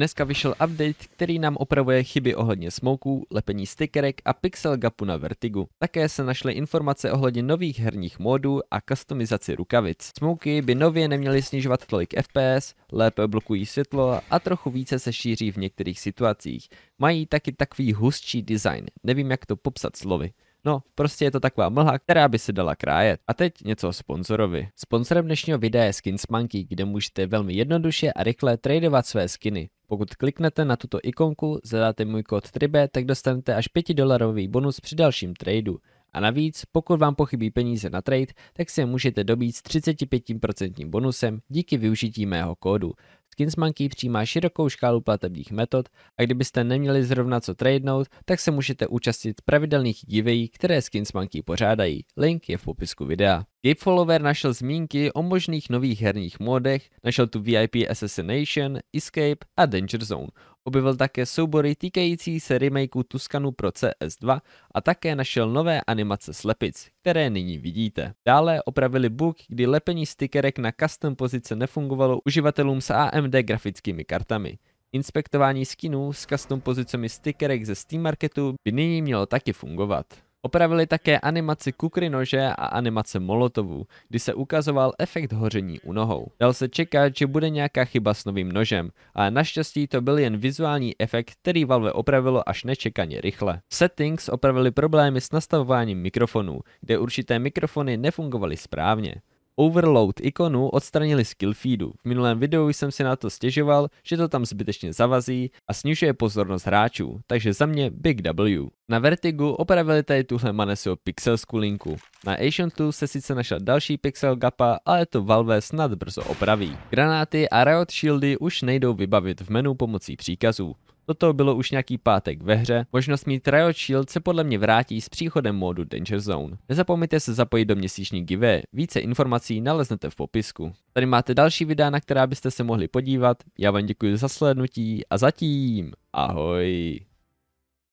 Dneska vyšel update, který nám opravuje chyby ohledně smoků, lepení stickerek a pixel gapu na Vertigu. Také se našly informace ohledně nových herních módů a customizaci rukavic. Smoky by nově neměly snižovat tolik FPS, lépe blokují světlo a trochu více se šíří v některých situacích. Mají taky takový hustší design, nevím jak to popsat slovy. No, prostě je to taková mlha, která by se dala krájet. A teď něco o sponzorovi. Sponzorem dnešního videa je Skins Monkey, kde můžete velmi jednoduše a rychle tradovat své skiny. Pokud kliknete na tuto ikonku, zadáte můj kód TRIBE, tak dostanete až 5 dolarový bonus při dalším tradu. A navíc, pokud vám pochybí peníze na trade, tak si je můžete dobít s 35% bonusem díky využití mého kódu. SkinsMonkey přijímá širokou škálu platebních metod a kdybyste neměli zrovna co tradenout, tak se můžete účastnit pravidelných giveaway, které SkinsMonkey pořádají. Link je v popisku videa. Gabe Follower našel zmínky o možných nových herních módech, našel tu VIP Assassination, Escape a Danger Zone. Objevil také soubory týkající se remakeu Tuskanu pro CS2 a také našel nové animace slepic, které nyní vidíte. Dále opravili bug, kdy lepení stickerek na custom pozice nefungovalo uživatelům s AMD grafickými kartami. Inspektování skinů s custom pozicemi stickerek ze Steam Marketu by nyní mělo taky fungovat. Opravili také animaci nože a animace molotovů, kdy se ukazoval efekt hoření u nohou. Dal se čekat, že bude nějaká chyba s novým nožem, ale naštěstí to byl jen vizuální efekt, který Valve opravilo až nečekaně rychle. V settings opravili problémy s nastavováním mikrofonů, kde určité mikrofony nefungovaly správně. Overload ikonu odstranili z killfeedu. V minulém videu jsem si na to stěžoval, že to tam zbytečně zavazí a snižuje pozornost hráčů, takže za mě Big W. Na Vertigu opravili tady tuhle Manesio pixelskou linku. Na 2 se sice našla další pixel gapa, ale to Valve snad brzo opraví. Granáty a Riot Shieldy už nejdou vybavit v menu pomocí příkazů. Toto bylo už nějaký pátek ve hře, možnost mít Riot Shield se podle mě vrátí s příchodem módu Danger Zone. Nezapomeňte se zapojit do měsíční GIVE. více informací naleznete v popisku. Tady máte další videa, na která byste se mohli podívat, já vám děkuji za slednutí a zatím, ahoj!